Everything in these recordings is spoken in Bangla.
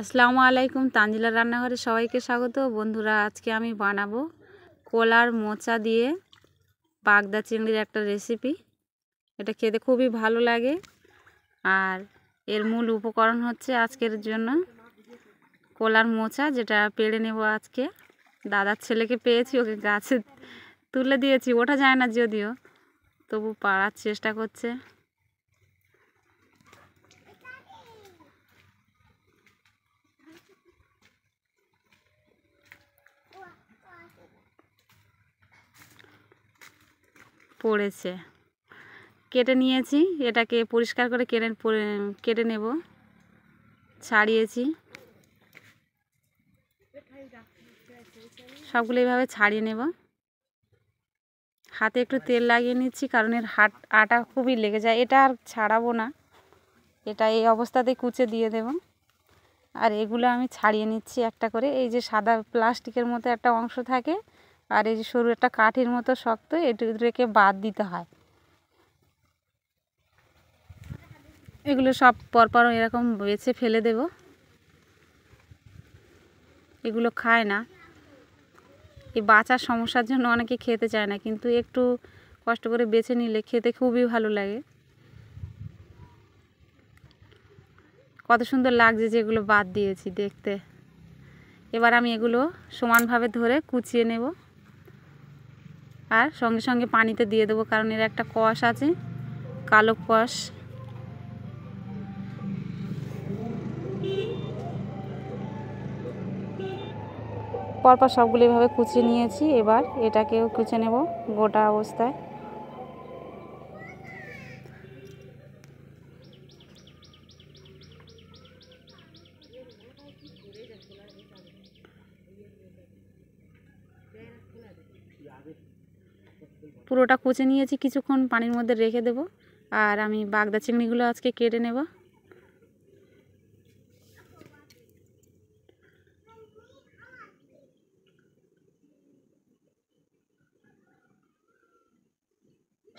আসসালামু আলাইকুম তাঞ্জিলা রান্নাঘরে সবাইকে স্বাগত বন্ধুরা আজকে আমি বানাবো কলার মোচা দিয়ে বাগদা চিংড়ির একটা রেসিপি এটা খেতে খুবই ভালো লাগে আর এর মূল উপকরণ হচ্ছে আজকের জন্য কলার মোচা যেটা পেড়ে নেব আজকে দাদার ছেলেকে পেয়েছি ওকে গাছে তুলে দিয়েছি ওঠা যায় না যদিও তবু পাড়ার চেষ্টা করছে পড়েছে কেটে নিয়েছি এটাকে পরিষ্কার করে কেটে কেটে নেব ছাড়িয়েছি সবগুলো এইভাবে ছাড়িয়ে নেব হাতে একটু তেল লাগিয়ে নিচ্ছি কারণ এর হাট আটা খুবই লেগে যায় এটা আর ছাড়াবো না এটা এই অবস্থাতে কুচে দিয়ে দেব আর এগুলো আমি ছাড়িয়ে নিচ্ছি একটা করে এই যে সাদা প্লাস্টিকের মতো একটা অংশ থাকে আর এই যে সরু একটা কাঠির মতো শক্ত এটু রেখে বাদ দিতে হয় এগুলো সব পরপর এরকম বেছে ফেলে দেব এগুলো খায় না এই বাঁচার সমস্যার জন্য অনেকে খেতে চায় না কিন্তু একটু কষ্ট করে বেছে নিলে খেতে খুবই ভালো লাগে কত সুন্দর লাগছে যে এগুলো বাদ দিয়েছি দেখতে এবার আমি এগুলো সমানভাবে ধরে কুচিয়ে নেব আর সঙ্গে সঙ্গে পানিতে দিয়ে দেবো কারণ এর একটা কষ আছে কালো কষ পরপর সবগুলো এভাবে কুচি নিয়েছি এবার এটাকেও কুচে নেব গোটা অবস্থায় পুরোটা কুচে নিয়েছি কিছুক্ষণ পানির মধ্যে রেখে দেব আর আমি বাগদা চিংড়িগুলো আজকে কেটে নেব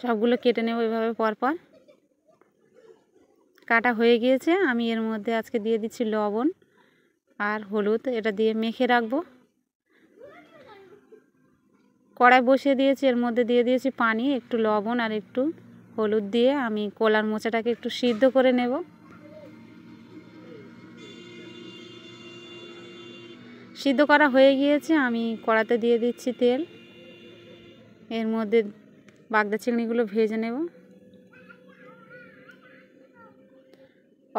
সবগুলো কেটে নেব এভাবে পরপর কাটা হয়ে গিয়েছে আমি এর মধ্যে আজকে দিয়ে দিচ্ছি লবণ আর হলুদ এটা দিয়ে মেখে রাখবো কড়াই বসিয়ে দিয়েছি এর মধ্যে দিয়ে দিয়েছি পানি একটু লবণ আর একটু হলুদ দিয়ে আমি কলার মোচাটাকে একটু সিদ্ধ করে নেব সিদ্ধ করা হয়ে গিয়েছে আমি কড়াতে দিয়ে দিচ্ছি তেল এর মধ্যে বাগদা চিংড়িগুলো ভেজে নেব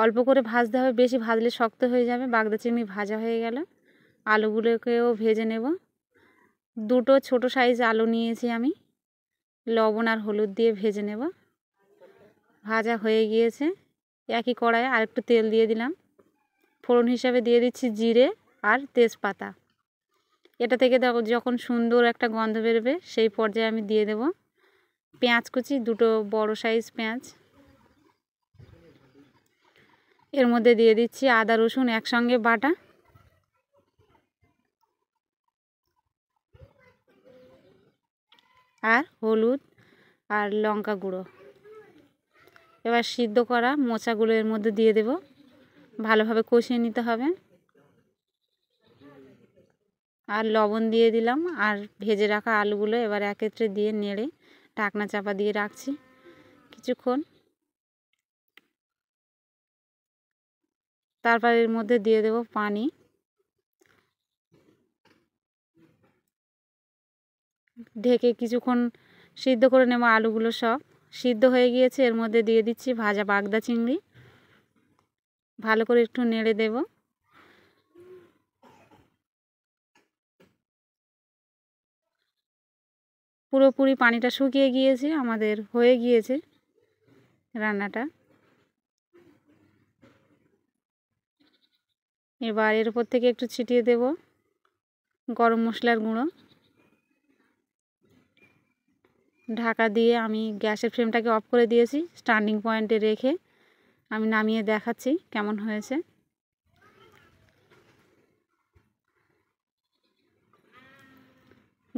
অল্প করে ভাজতে হবে বেশি ভাজলে শক্ত হয়ে যাবে বাগদা চিংড়ি ভাজা হয়ে গেল আলুগুলোকেও ভেজে নেব দুটো ছোট সাইজ আলু নিয়েছি আমি লবণ আর হলুদ দিয়ে ভেজে নেব ভাজা হয়ে গিয়েছে একই কড়াইয়ে আর একটু তেল দিয়ে দিলাম ফোড়ন হিসাবে দিয়ে দিচ্ছি জিরে আর তেজপাতা এটা থেকে যখন সুন্দর একটা গন্ধ বেরোবে সেই পর্যায়ে আমি দিয়ে দেব পেঁয়াজ কুচি দুটো বড় সাইজ পেঁয়াজ এর মধ্যে দিয়ে দিচ্ছি আদা রসুন একসঙ্গে বাটা আর হলুদ আর লঙ্কা গুঁড়ো এবার সিদ্ধ করা মোচাগুলো এর মধ্যে দিয়ে দেব ভালোভাবে কষিয়ে নিতে হবে আর লবণ দিয়ে দিলাম আর ভেজে রাখা আলুগুলো এবার একত্রে দিয়ে নেড়ে ঢাকনা চাপা দিয়ে রাখছি কিছুক্ষণ তারপর এর মধ্যে দিয়ে দেব পানি ঢেকে কিছুক্ষণ সিদ্ধ করে নেব আলুগুলো সব সিদ্ধ হয়ে গিয়েছে এর মধ্যে দিয়ে দিচ্ছি ভাজা বাগদা চিংড়ি ভালো করে একটু নেড়ে দেব পুরোপুরি পানিটা শুকিয়ে গিয়েছে আমাদের হয়ে গিয়েছে রান্নাটা এবার এর উপর থেকে একটু ছিটিয়ে দেব গরম মশলার গুঁড়ো ঢাকা দিয়ে আমি গ্যাসের ফ্লেমটাকে অফ করে দিয়েছি স্ট্যান্ডিং পয়েন্টে রেখে আমি নামিয়ে দেখাচ্ছি কেমন হয়েছে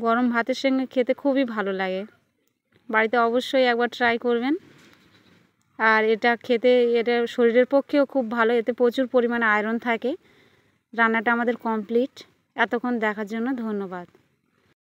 গরম ভাতের সঙ্গে খেতে খুবই ভালো লাগে বাড়িতে অবশ্যই একবার ট্রাই করবেন আর এটা খেতে এটা শরীরের পক্ষেও খুব ভালো এতে প্রচুর পরিমাণে আয়রন থাকে রান্নাটা আমাদের কমপ্লিট এতক্ষণ দেখার জন্য ধন্যবাদ